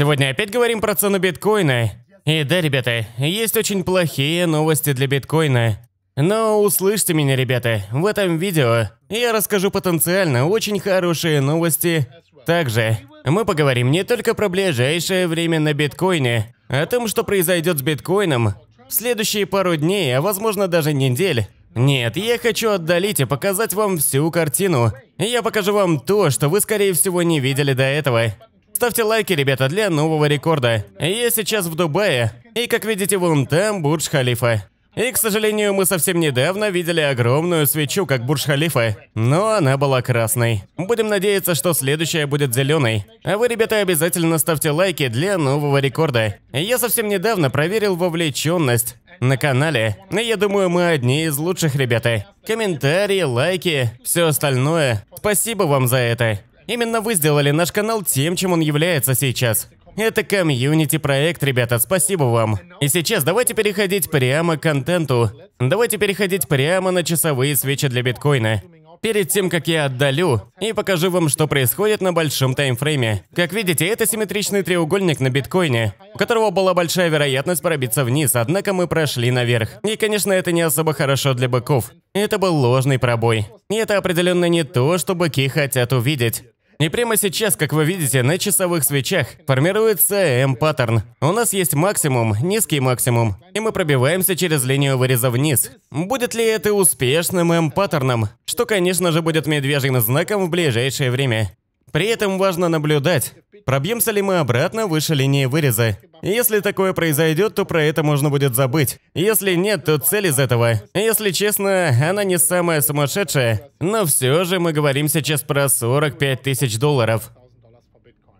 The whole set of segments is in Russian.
Сегодня опять говорим про цену биткоина. И да, ребята, есть очень плохие новости для биткоина. Но услышьте меня, ребята, в этом видео я расскажу потенциально очень хорошие новости. Также мы поговорим не только про ближайшее время на биткоине, о том, что произойдет с биткоином в следующие пару дней, а возможно даже недель. Нет, я хочу отдалить и показать вам всю картину. Я покажу вам то, что вы, скорее всего, не видели до этого. Ставьте лайки, ребята, для нового рекорда. Я сейчас в Дубае, и как видите, вон там Бурдж-Халифа. И, к сожалению, мы совсем недавно видели огромную свечу, как Бурдж халифа но она была красной. Будем надеяться, что следующая будет зеленой. А вы, ребята, обязательно ставьте лайки для нового рекорда. Я совсем недавно проверил вовлеченность на канале. Я думаю, мы одни из лучших, ребята. Комментарии, лайки, все остальное. Спасибо вам за это. Именно вы сделали наш канал тем, чем он является сейчас. Это комьюнити-проект, ребята, спасибо вам. И сейчас давайте переходить прямо к контенту. Давайте переходить прямо на часовые свечи для биткоина. Перед тем, как я отдалю, и покажу вам, что происходит на большом таймфрейме. Как видите, это симметричный треугольник на биткоине, у которого была большая вероятность пробиться вниз, однако мы прошли наверх. И, конечно, это не особо хорошо для быков. Это был ложный пробой. И это определенно не то, что быки хотят увидеть. И прямо сейчас, как вы видите, на часовых свечах формируется М-паттерн. У нас есть максимум, низкий максимум, и мы пробиваемся через линию выреза вниз. Будет ли это успешным М-паттерном? Что, конечно же, будет медвежьим знаком в ближайшее время. При этом важно наблюдать, пробьемся ли мы обратно выше линии выреза. Если такое произойдет, то про это можно будет забыть. Если нет, то цель из этого. Если честно, она не самая сумасшедшая. Но все же мы говорим сейчас про 45 тысяч долларов.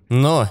Но...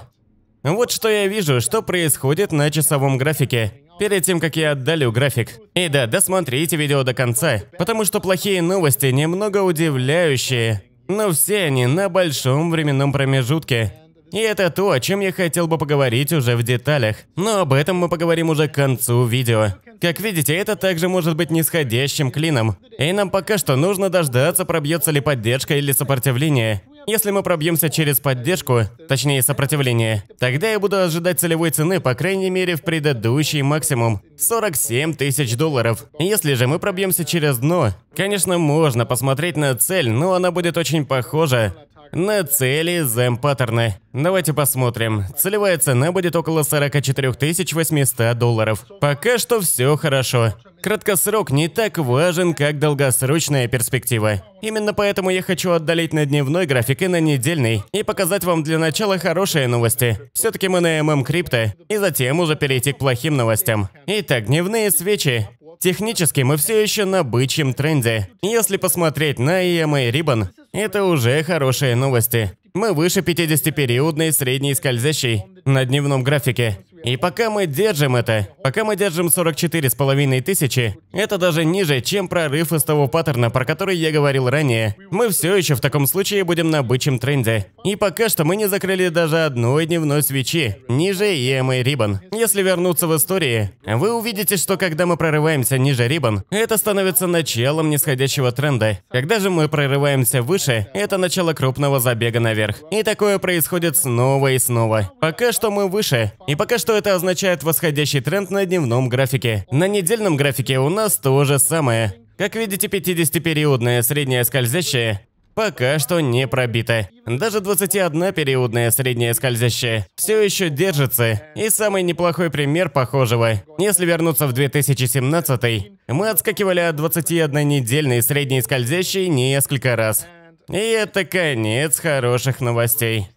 Вот что я вижу, что происходит на часовом графике. Перед тем, как я отдалю график. И да, досмотрите видео до конца, потому что плохие новости немного удивляющие но все они на большом временном промежутке. И это то, о чем я хотел бы поговорить уже в деталях, но об этом мы поговорим уже к концу видео. Как видите, это также может быть нисходящим клином. И нам пока что нужно дождаться, пробьется ли поддержка или сопротивление. Если мы пробьемся через поддержку, точнее сопротивление, тогда я буду ожидать целевой цены, по крайней мере, в предыдущий максимум – 47 тысяч долларов. Если же мы пробьемся через дно, конечно, можно посмотреть на цель, но она будет очень похожа на цели зэм-паттерны. Давайте посмотрим. Целевая цена будет около 44 800 долларов. Пока что все хорошо. Краткосрок не так важен, как долгосрочная перспектива. Именно поэтому я хочу отдалить на дневной график и на недельный, и показать вам для начала хорошие новости. Все-таки мы на ММ Крипто, и затем уже перейти к плохим новостям. Итак, дневные свечи. Технически мы все еще на бычьем тренде. Если посмотреть на EMA Ribbon, это уже хорошие новости. Мы выше 50-периодной средней скользящей на дневном графике. И пока мы держим это, пока мы держим с половиной тысячи, это даже ниже, чем прорыв из того паттерна, про который я говорил ранее. Мы все еще в таком случае будем на бычьем тренде. И пока что мы не закрыли даже одной дневной свечи, ниже EMA Ribbon. Если вернуться в истории, вы увидите, что когда мы прорываемся ниже Ribbon, это становится началом нисходящего тренда. Когда же мы прорываемся выше, это начало крупного забега наверх. И такое происходит снова и снова. Пока что мы выше, и пока что что это означает восходящий тренд на дневном графике. На недельном графике у нас то же самое. Как видите, 50-периодная средняя скользящая пока что не пробита. Даже 21-периодная средняя скользящая все еще держится. И самый неплохой пример похожего. Если вернуться в 2017 мы отскакивали от 21-недельной средней скользящей несколько раз. И это конец хороших новостей.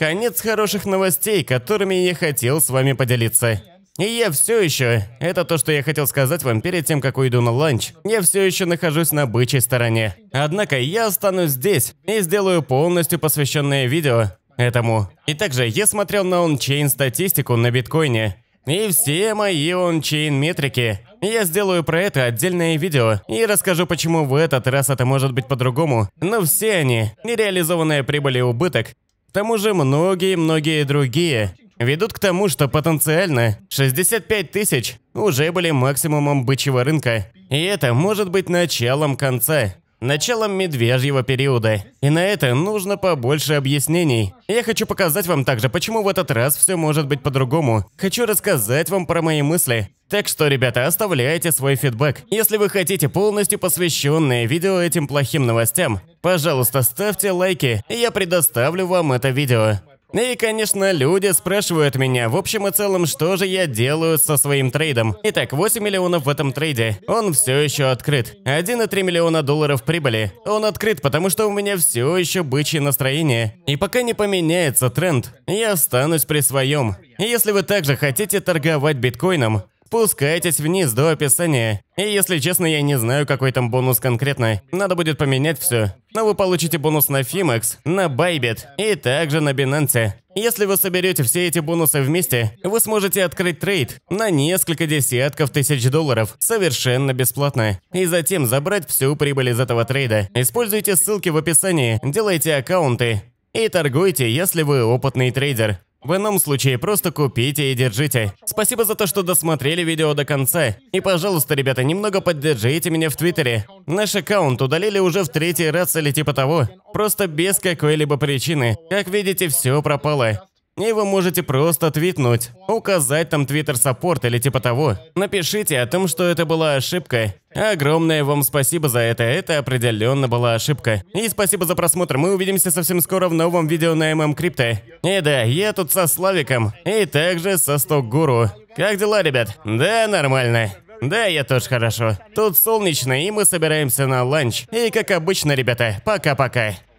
Конец хороших новостей, которыми я хотел с вами поделиться. И я все еще, это то, что я хотел сказать вам перед тем, как уйду на ланч, я все еще нахожусь на бычьей стороне. Однако я останусь здесь и сделаю полностью посвященное видео этому. И также я смотрел на ончейн статистику на биткоине. И все мои ончейн метрики. Я сделаю про это отдельное видео и расскажу, почему в этот раз это может быть по-другому. Но все они, нереализованная прибыль и убыток, к тому же многие-многие другие ведут к тому, что потенциально 65 тысяч уже были максимумом бычьего рынка. И это может быть началом конца началом медвежьего периода. И на это нужно побольше объяснений. Я хочу показать вам также, почему в этот раз все может быть по-другому. Хочу рассказать вам про мои мысли. Так что, ребята, оставляйте свой фидбэк. Если вы хотите полностью посвященное видео этим плохим новостям, пожалуйста, ставьте лайки, и я предоставлю вам это видео. И, конечно, люди спрашивают меня, в общем и целом, что же я делаю со своим трейдом. Итак, 8 миллионов в этом трейде. Он все еще открыт. 1,3 миллиона долларов прибыли. Он открыт, потому что у меня все еще бычье настроение. И пока не поменяется тренд, я останусь при своем. Если вы также хотите торговать биткоином, спускайтесь вниз до описания. И если честно, я не знаю, какой там бонус конкретно. Надо будет поменять все. Но вы получите бонус на Fimex, на Bybit и также на Binance. Если вы соберете все эти бонусы вместе, вы сможете открыть трейд на несколько десятков тысяч долларов совершенно бесплатно. И затем забрать всю прибыль из этого трейда. Используйте ссылки в описании, делайте аккаунты и торгуйте, если вы опытный трейдер. В ином случае просто купите и держите. Спасибо за то, что досмотрели видео до конца. И пожалуйста, ребята, немного поддержите меня в Твиттере. Наш аккаунт удалили уже в третий раз или типа того. Просто без какой-либо причины. Как видите, все пропало и вы можете просто твитнуть, указать там Twitter саппорт или типа того. Напишите о том, что это была ошибка. Огромное вам спасибо за это, это определенно была ошибка. И спасибо за просмотр, мы увидимся совсем скоро в новом видео на ММ Крипто. И да, я тут со Славиком, и также со Стокгуру. Как дела, ребят? Да, нормально. Да, я тоже хорошо. Тут солнечно, и мы собираемся на ланч. И как обычно, ребята, пока-пока.